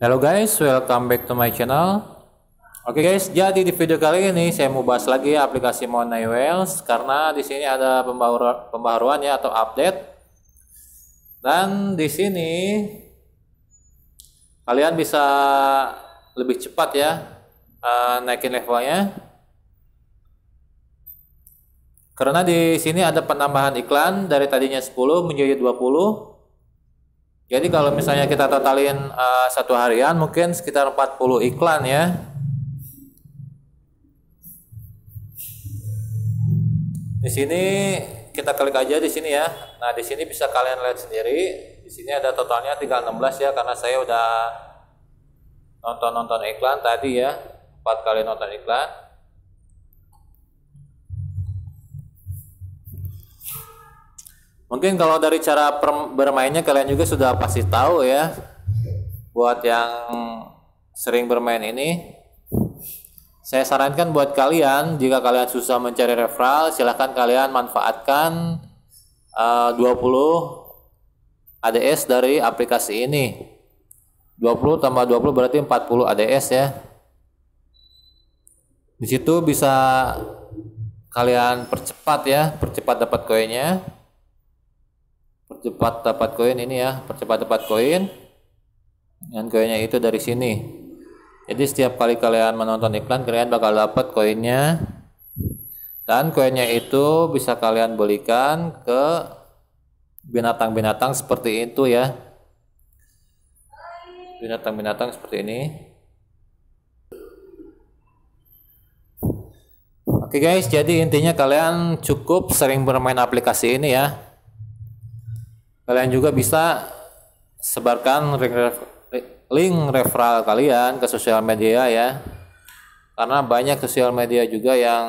Halo guys, welcome back to my channel. Oke okay guys, jadi di video kali ini saya mau bahas lagi aplikasi Money Wells karena di sini ada pembaruan ya atau update. Dan di sini kalian bisa lebih cepat ya eh, naikin levelnya. Karena di sini ada penambahan iklan dari tadinya 10 menjadi 20 jadi kalau misalnya kita totalin uh, satu harian mungkin sekitar 40 iklan ya. Di sini kita klik aja di sini ya. Nah, di sini bisa kalian lihat sendiri. Di sini ada totalnya 316 ya karena saya udah nonton-nonton iklan tadi ya. 4 kali nonton iklan. Mungkin kalau dari cara bermainnya kalian juga sudah pasti tahu ya. Buat yang sering bermain ini, saya sarankan buat kalian jika kalian susah mencari referral, silahkan kalian manfaatkan uh, 20 ADS dari aplikasi ini. 20 tambah 20 berarti 40 ADS ya. Di situ bisa kalian percepat ya, percepat dapat koinnya percepat dapat koin ini ya percepat dapat koin dan koinnya itu dari sini jadi setiap kali kalian menonton iklan kalian bakal dapat koinnya dan koinnya itu bisa kalian belikan ke binatang-binatang seperti itu ya binatang-binatang seperti ini Oke guys, jadi intinya kalian cukup sering bermain aplikasi ini ya. Kalian juga bisa sebarkan link referral kalian ke sosial media ya. Karena banyak sosial media juga yang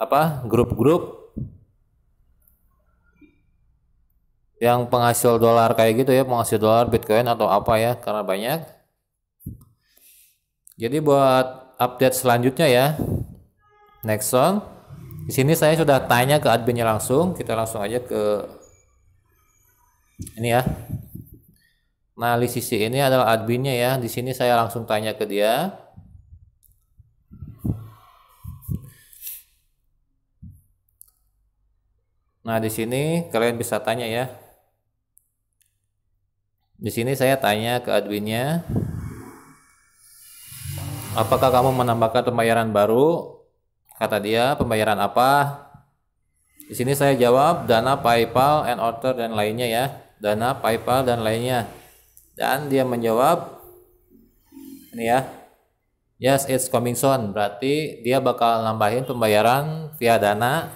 apa? grup-grup yang penghasil dolar kayak gitu ya, penghasil dolar Bitcoin atau apa ya, karena banyak. Jadi buat update selanjutnya ya. Next song. Di sini saya sudah tanya ke adminnya langsung, kita langsung aja ke ini ya. Nah, di sisi ini adalah adminnya ya. Di sini saya langsung tanya ke dia. Nah, di sini kalian bisa tanya ya. Di sini saya tanya ke adminnya. Apakah kamu menambahkan pembayaran baru? Kata dia, pembayaran apa? Di sini saya jawab dana PayPal, and order dan lainnya ya. Dana, PayPal dan lainnya. Dan dia menjawab ini ya. Yes, it's coming soon. Berarti dia bakal nambahin pembayaran via Dana,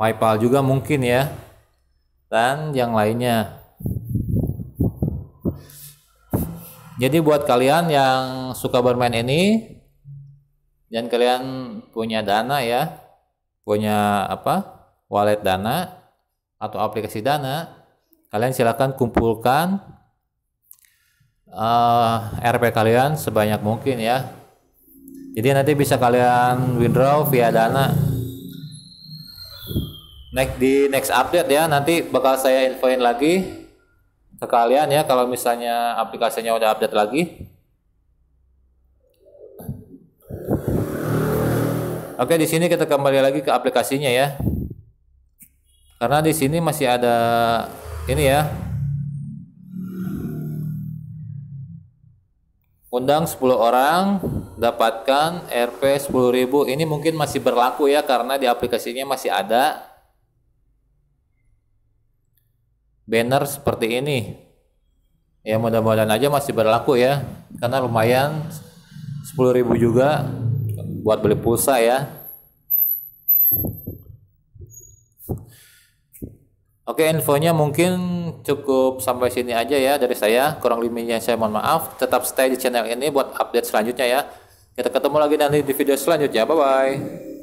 PayPal juga mungkin ya. Dan yang lainnya. Jadi buat kalian yang suka bermain ini dan kalian punya dana ya, punya apa? wallet dana atau aplikasi Dana, kalian silakan kumpulkan uh, eh, RP kalian sebanyak mungkin ya. Jadi nanti bisa kalian withdraw via Dana. Next di next update ya nanti bakal saya infoin lagi ke kalian ya kalau misalnya aplikasinya udah update lagi. Oke, di sini kita kembali lagi ke aplikasinya ya. Karena di sini masih ada ini ya. Undang 10 orang, dapatkan RP 10.000. Ini mungkin masih berlaku ya karena di aplikasinya masih ada banner seperti ini. Ya mudah-mudahan aja masih berlaku ya karena lumayan 10.000 juga buat beli pulsa ya. Oke, infonya mungkin cukup sampai sini aja ya dari saya. Kurang lebihnya saya mohon maaf. Tetap stay di channel ini buat update selanjutnya ya. Kita ketemu lagi nanti di video selanjutnya. Bye bye.